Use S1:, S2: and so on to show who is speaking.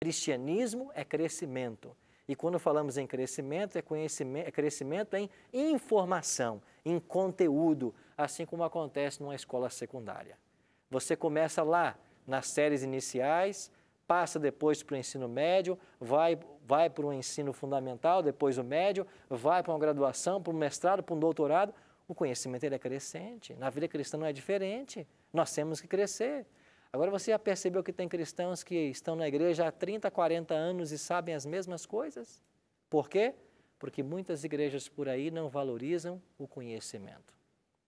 S1: Cristianismo é crescimento. E quando falamos em crescimento, é, conhecimento, é crescimento em informação, em conteúdo, assim como acontece numa escola secundária. Você começa lá, nas séries iniciais, passa depois para o ensino médio, vai, vai para o ensino fundamental, depois o médio, vai para uma graduação, para um mestrado, para um doutorado. O conhecimento ele é crescente. Na vida cristã não é diferente. Nós temos que crescer. Agora você já percebeu que tem cristãos que estão na igreja há 30, 40 anos e sabem as mesmas coisas? Por quê? Porque muitas igrejas por aí não valorizam o conhecimento.